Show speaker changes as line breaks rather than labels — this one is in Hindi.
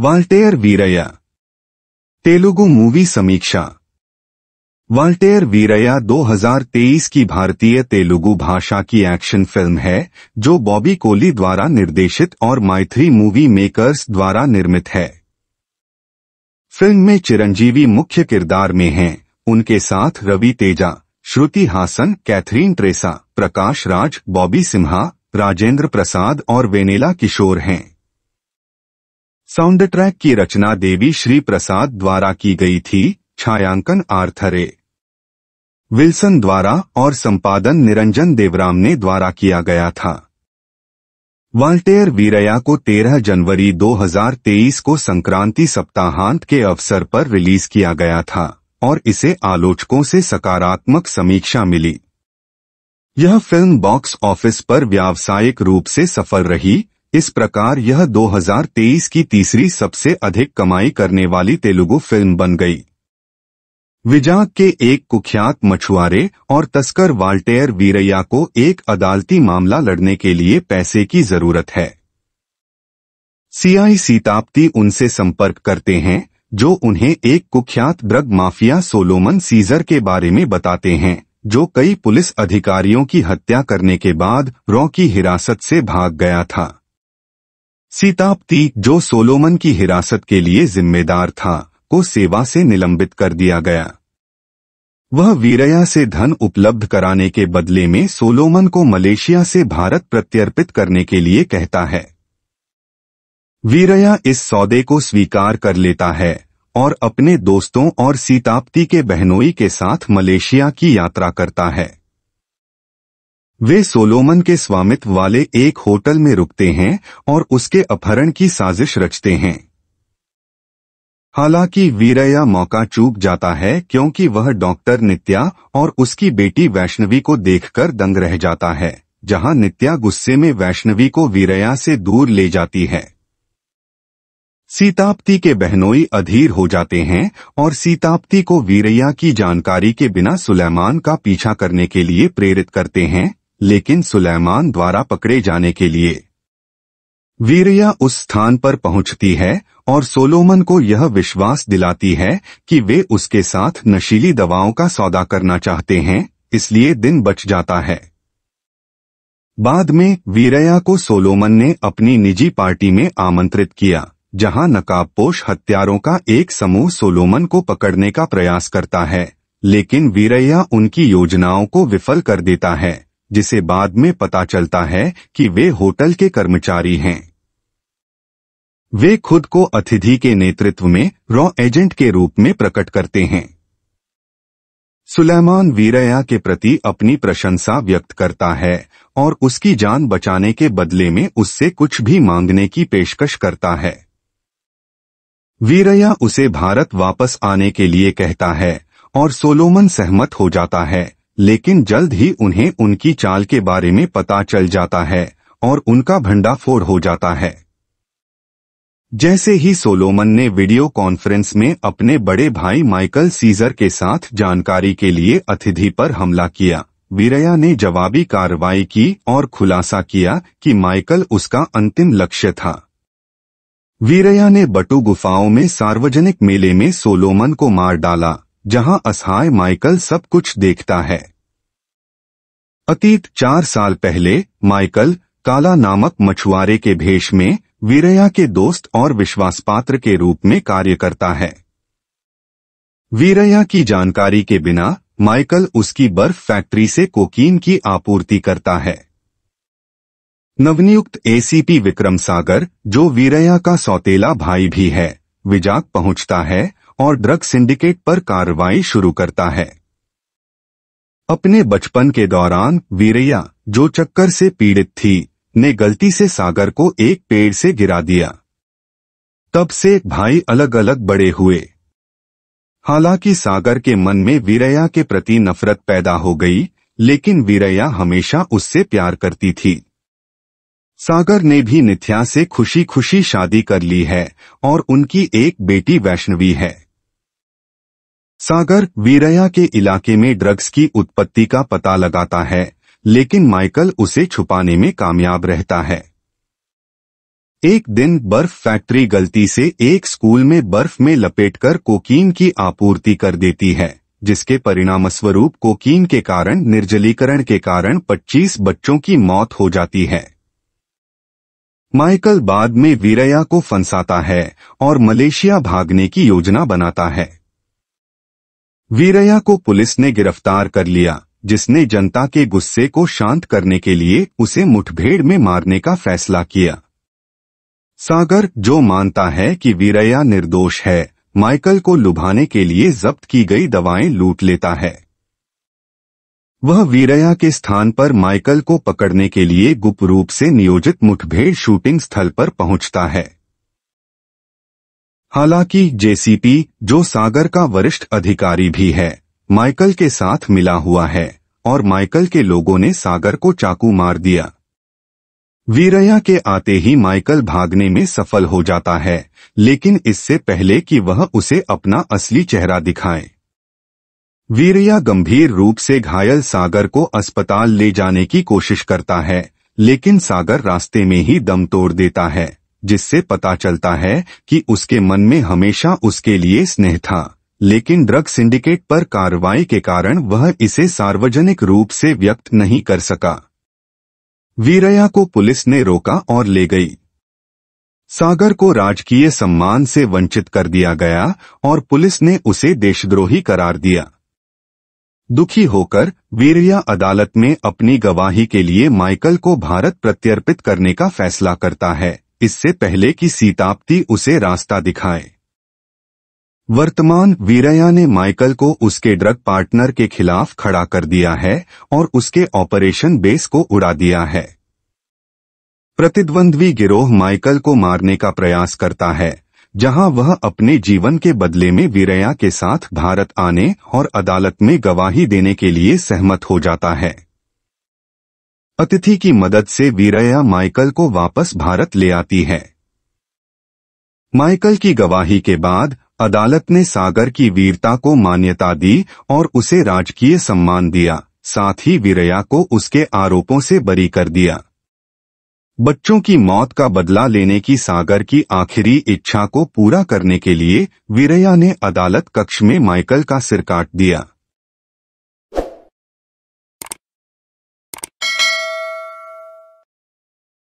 वाल्टेयर वीरया तेलुगु मूवी समीक्षा वाल्टेयर वीरया 2023 की भारतीय तेलुगु भाषा की एक्शन फिल्म है जो बॉबी कोली द्वारा निर्देशित और माइथ्री मूवी मेकर्स द्वारा निर्मित है फिल्म में चिरंजीवी मुख्य किरदार में हैं, उनके साथ रवि तेजा श्रुति हासन कैथरीन ट्रेसा प्रकाश राज बॉबी सिम्हा राजेंद्र प्रसाद और वेनेला किशोर हैं साउंड ट्रैक की रचना देवी श्री प्रसाद द्वारा की गई थी छायांकन आर्थरे विल्सन द्वारा और संपादन निरंजन देवराम ने द्वारा किया गया था वाल्टेयर वीरया को 13 जनवरी 2023 को संक्रांति सप्ताहांत के अवसर पर रिलीज किया गया था और इसे आलोचकों से सकारात्मक समीक्षा मिली यह फिल्म बॉक्स ऑफिस पर व्यावसायिक रूप से सफल रही इस प्रकार यह 2023 की तीसरी सबसे अधिक कमाई करने वाली तेलुगु फिल्म बन गई विजाक के एक कुख्यात मछुआरे और तस्कर वाल्टेयर वीरैया को एक अदालती मामला लड़ने के लिए पैसे की जरूरत है सीआई सीताप्ती उनसे संपर्क करते हैं जो उन्हें एक कुख्यात ड्रग माफिया सोलोमन सीजर के बारे में बताते हैं जो कई पुलिस अधिकारियों की हत्या करने के बाद रॉ की हिरासत से भाग गया था सीतापति जो सोलोमन की हिरासत के लिए जिम्मेदार था को सेवा से निलंबित कर दिया गया वह वीरया से धन उपलब्ध कराने के बदले में सोलोमन को मलेशिया से भारत प्रत्यर्पित करने के लिए कहता है वीरया इस सौदे को स्वीकार कर लेता है और अपने दोस्तों और सीताप्ती के बहनोई के साथ मलेशिया की यात्रा करता है वे सोलोमन के स्वामित्व वाले एक होटल में रुकते हैं और उसके अपहरण की साजिश रचते हैं हालांकि वीरया मौका चूक जाता है क्योंकि वह डॉक्टर नित्या और उसकी बेटी वैष्णवी को देखकर दंग रह जाता है जहां नित्या गुस्से में वैष्णवी को वीरया से दूर ले जाती है सीताप्ती के बहनोई अधीर हो जाते हैं और सीताप्ती को वीरया की जानकारी के बिना सुलेमान का पीछा करने के लिए प्रेरित करते हैं लेकिन सुलेमान द्वारा पकड़े जाने के लिए वीरिया उस स्थान पर पहुंचती है और सोलोमन को यह विश्वास दिलाती है कि वे उसके साथ नशीली दवाओं का सौदा करना चाहते हैं इसलिए दिन बच जाता है बाद में वीरया को सोलोमन ने अपनी निजी पार्टी में आमंत्रित किया जहां नकाबपोश हत्यारों का एक समूह सोलोमन को पकड़ने का प्रयास करता है लेकिन वीरया उनकी योजनाओं को विफल कर देता है जिसे बाद में पता चलता है कि वे होटल के कर्मचारी हैं वे खुद को अतिथि के नेतृत्व में रॉ एजेंट के रूप में प्रकट करते हैं सुलेमान वीरया के प्रति अपनी प्रशंसा व्यक्त करता है और उसकी जान बचाने के बदले में उससे कुछ भी मांगने की पेशकश करता है वीरया उसे भारत वापस आने के लिए कहता है और सोलोमन सहमत हो जाता है लेकिन जल्द ही उन्हें उनकी चाल के बारे में पता चल जाता है और उनका भंडाफोड़ हो जाता है जैसे ही सोलोमन ने वीडियो कॉन्फ्रेंस में अपने बड़े भाई माइकल सीजर के साथ जानकारी के लिए अतिथि पर हमला किया वीरया ने जवाबी कार्रवाई की और खुलासा किया कि माइकल उसका अंतिम लक्ष्य था वीरया ने बटू गुफाओं में सार्वजनिक मेले में सोलोमन को मार डाला जहां असहाय माइकल सब कुछ देखता है अतीत चार साल पहले माइकल काला नामक मछुआरे के भेष में वीरया के दोस्त और विश्वासपात्र के रूप में कार्य करता है वीरया की जानकारी के बिना माइकल उसकी बर्फ फैक्ट्री से कोकीन की आपूर्ति करता है नवनियुक्त एसीपी विक्रम सागर जो वीरया का सौतेला भाई भी है विजाक पहुंचता है और ड्रग सिंडिकेट पर कार्रवाई शुरू करता है अपने बचपन के दौरान वीरैया जो चक्कर से पीड़ित थी ने गलती से सागर को एक पेड़ से गिरा दिया तब से भाई अलग अलग बड़े हुए हालांकि सागर के मन में वीरैया के प्रति नफरत पैदा हो गई लेकिन वीरैया हमेशा उससे प्यार करती थी सागर ने भी निथ्या से खुशी खुशी शादी कर ली है और उनकी एक बेटी वैष्णवी है सागर वीरया के इलाके में ड्रग्स की उत्पत्ति का पता लगाता है लेकिन माइकल उसे छुपाने में कामयाब रहता है एक दिन बर्फ फैक्ट्री गलती से एक स्कूल में बर्फ में लपेटकर कोकीन की आपूर्ति कर देती है जिसके परिणामस्वरूप कोकीन के कारण निर्जलीकरण के कारण 25 बच्चों की मौत हो जाती है माइकल बाद में वीरया को फंसाता है और मलेशिया भागने की योजना बनाता है वीरया को पुलिस ने गिरफ्तार कर लिया जिसने जनता के गुस्से को शांत करने के लिए उसे मुठभेड़ में मारने का फैसला किया सागर जो मानता है कि वीरया निर्दोष है माइकल को लुभाने के लिए जब्त की गई दवाएं लूट लेता है वह वीरया के स्थान पर माइकल को पकड़ने के लिए गुप्त रूप से नियोजित मुठभेड़ शूटिंग स्थल पर पहुंचता है हालांकि जेसीपी जो सागर का वरिष्ठ अधिकारी भी है माइकल के साथ मिला हुआ है और माइकल के लोगों ने सागर को चाकू मार दिया वीरया के आते ही माइकल भागने में सफल हो जाता है लेकिन इससे पहले कि वह उसे अपना असली चेहरा दिखाए वीरया गंभीर रूप से घायल सागर को अस्पताल ले जाने की कोशिश करता है लेकिन सागर रास्ते में ही दम तोड़ देता है जिससे पता चलता है कि उसके मन में हमेशा उसके लिए स्नेह था लेकिन ड्रग सिंडिकेट पर कार्रवाई के कारण वह इसे सार्वजनिक रूप से व्यक्त नहीं कर सका वीरया को पुलिस ने रोका और ले गई सागर को राजकीय सम्मान से वंचित कर दिया गया और पुलिस ने उसे देशद्रोही करार दिया दुखी होकर वीरया अदालत में अपनी गवाही के लिए माइकल को भारत प्रत्यर्पित करने का फैसला करता है इससे पहले कि सीताप्ती उसे रास्ता दिखाए वर्तमान वीरया ने माइकल को उसके ड्रग पार्टनर के खिलाफ खड़ा कर दिया है और उसके ऑपरेशन बेस को उड़ा दिया है प्रतिद्वंद्वी गिरोह माइकल को मारने का प्रयास करता है जहां वह अपने जीवन के बदले में वीरया के साथ भारत आने और अदालत में गवाही देने के लिए सहमत हो जाता है अतिथि की मदद से वीरया माइकल को वापस भारत ले आती है माइकल की गवाही के बाद अदालत ने सागर की वीरता को मान्यता दी और उसे राजकीय सम्मान दिया साथ ही वीरया को उसके आरोपों से बरी कर दिया बच्चों की मौत का बदला लेने की सागर की आखिरी इच्छा को पूरा करने के लिए वीरया ने अदालत कक्ष में माइकल का सिर काट दिया